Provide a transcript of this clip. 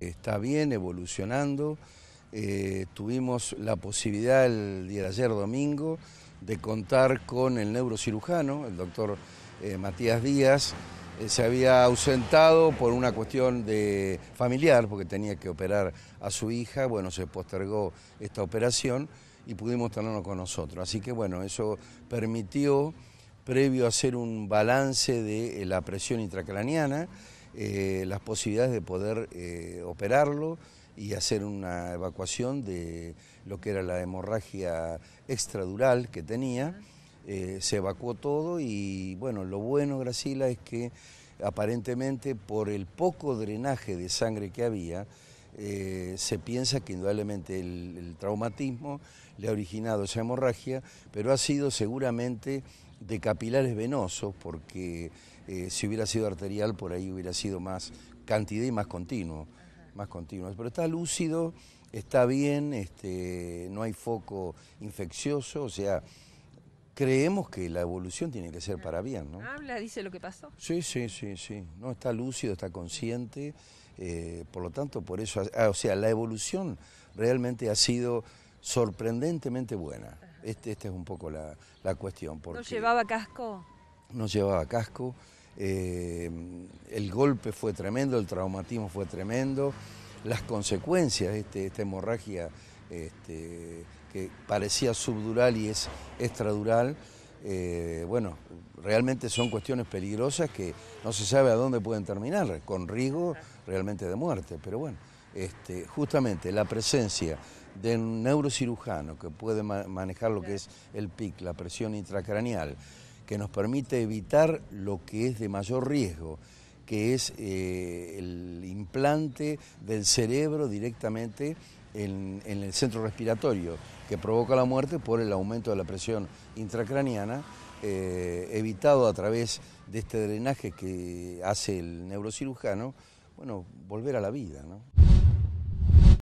está bien, evolucionando. Eh, tuvimos la posibilidad el día de ayer domingo de contar con el neurocirujano, el doctor eh, Matías Díaz. Eh, se había ausentado por una cuestión de familiar, porque tenía que operar a su hija. Bueno, se postergó esta operación y pudimos tenerlo con nosotros. Así que bueno, eso permitió, previo a hacer un balance de la presión intracraniana, eh, las posibilidades de poder eh, operarlo y hacer una evacuación de lo que era la hemorragia extradural que tenía. Eh, se evacuó todo y bueno, lo bueno, Gracila, es que aparentemente por el poco drenaje de sangre que había, se piensa que indudablemente el, traumatismo le ha originado esa hemorragia, pero ha sido seguramente de capilares venosos, porque eh, si hubiera sido arterial por ahí hubiera sido más cantidad y más continuo, más continuo. Pero está lúcido, está bien, este, no hay foco infeccioso, o sea, creemos que la evolución tiene que ser para bien, ¿no? Habla, dice lo que pasó. Sí, sí, sí, sí. No, está lúcido, está consciente, eh, por lo tanto, por eso, ah, o sea, la evolución realmente ha sido sorprendentemente buena. Este, esta es un poco la, cuestión. ¿No llevaba casco? No llevaba casco. Eh, el golpe fue tremendo, el traumatismo fue tremendo. Las consecuencias este, esta hemorragia este, que parecía subdural y es extradural, eh, bueno, realmente son cuestiones peligrosas que no se sabe a dónde pueden terminar, con riesgo realmente de muerte. Pero bueno, este, justamente la presencia de un neurocirujano que puede manejar lo que es el PIC, la presión intracraneal, que nos permite evitar lo que es de mayor riesgo, que es eh, el implante del cerebro directamente en, el centro respiratorio, que provoca la muerte por el aumento de la presión intracraniana, eh, evitado a través de este drenaje que hace el neurocirujano, bueno, volver a la vida.